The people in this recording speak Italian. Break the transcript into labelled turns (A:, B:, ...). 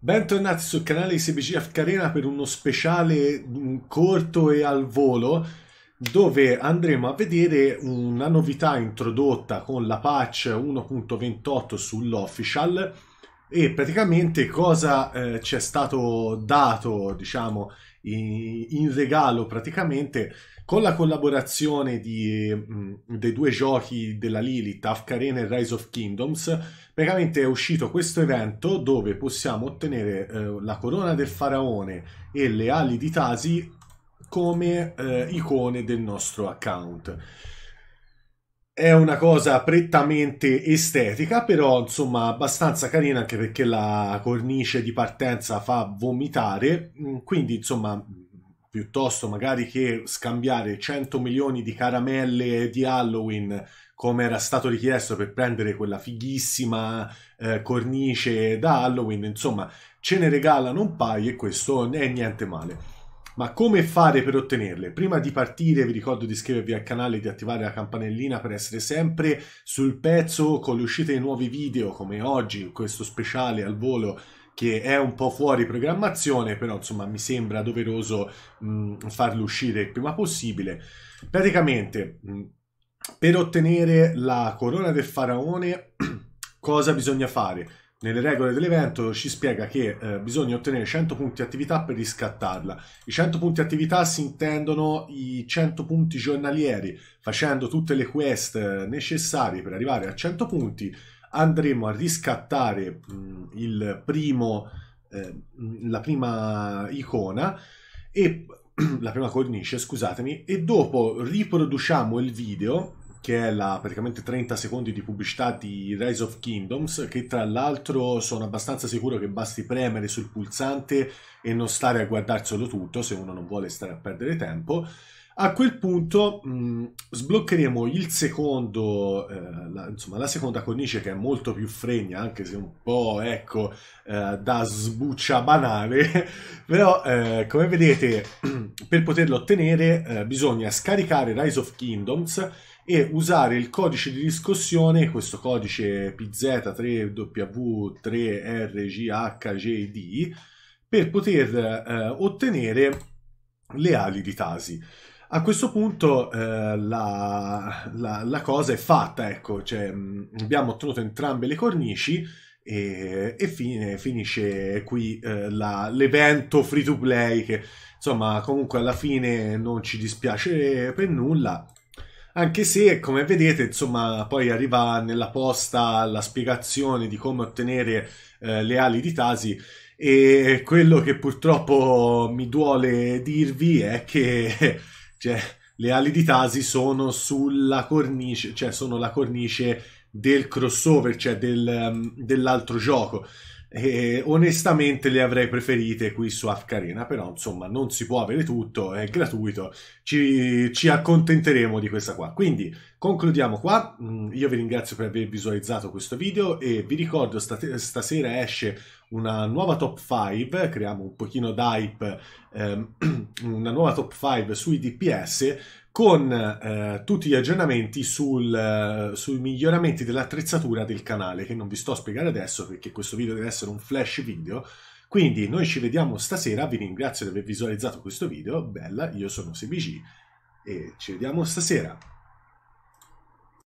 A: Bentornati sul canale di CBG Afcarena per uno speciale mm, corto e al volo dove andremo a vedere una novità introdotta con la patch 1.28 sull'official e praticamente cosa eh, ci è stato dato diciamo in, in regalo praticamente con la collaborazione di, mh, mm, dei due giochi della Lilith, Afkarena e Rise of Kingdoms, praticamente è uscito questo evento dove possiamo ottenere eh, la corona del faraone e le ali di Tasi come eh, icone del nostro account. È una cosa prettamente estetica, però insomma abbastanza carina anche perché la cornice di partenza fa vomitare, mm, quindi insomma piuttosto magari che scambiare 100 milioni di caramelle di Halloween come era stato richiesto per prendere quella fighissima eh, cornice da Halloween, insomma ce ne regalano un paio e questo è niente male. Ma come fare per ottenerle? Prima di partire vi ricordo di iscrivervi al canale e di attivare la campanellina per essere sempre sul pezzo con le uscite dei nuovi video come oggi, questo speciale al volo che è un po' fuori programmazione, però insomma mi sembra doveroso mh, farlo uscire il prima possibile. Praticamente mh, per ottenere la corona del faraone cosa bisogna fare? nelle regole dell'evento ci spiega che eh, bisogna ottenere 100 punti attività per riscattarla. I 100 punti attività si intendono i 100 punti giornalieri, facendo tutte le quest eh, necessarie per arrivare a 100 punti andremo a riscattare mh, mm, primo, eh, mm, la prima icona e la prima cornice, scusatemi, e dopo riproduciamo il video che è la praticamente 30 secondi di pubblicità di Rise of Kingdoms, che tra l'altro sono abbastanza sicuro che basti premere sul pulsante e non stare a guardarselo tutto se uno non vuole stare a perdere tempo. A quel punto mh, mm, sbloccheremo il secondo, eh, la, insomma, la seconda cornice che è molto più fregna, anche se un po', ecco, eh, da sbuccia banale, però eh, come vedete per poterlo ottenere eh, bisogna scaricare Rise of Kingdoms e usare il codice di discussione, questo codice PZ3W3RGHJD, per poter eh, ottenere le ali di Tasi. A questo punto eh, la, la, la, cosa è fatta, ecco, cioè, abbiamo ottenuto entrambe le cornici e, e fine, finisce qui eh, la, l'evento free to play che insomma comunque alla fine non ci dispiace per nulla anche se come vedete insomma poi arriva nella posta la spiegazione di come ottenere eh, le ali di Tasi e quello che purtroppo mi duole dirvi è che Cioè, le ali di Tasi sono sulla cornice, cioè sono la cornice del crossover, cioè del, um, dell'altro gioco. E eh, onestamente le avrei preferite qui su Afcarena, però insomma non si può avere tutto, è gratuito, ci, ci, accontenteremo di questa qua. Quindi concludiamo qua, mm, io vi ringrazio per aver visualizzato questo video e vi ricordo state, stasera esce una nuova top 5, creiamo un pochino d'hype, ehm, una nuova top 5 sui DPS con eh, tutti gli aggiornamenti sul, eh, sui miglioramenti dell'attrezzatura del canale, che non vi sto a spiegare adesso perché questo video deve essere un flash video. Quindi noi ci vediamo stasera, vi ringrazio di aver visualizzato questo video, bella, io sono Sebigi e ci vediamo stasera.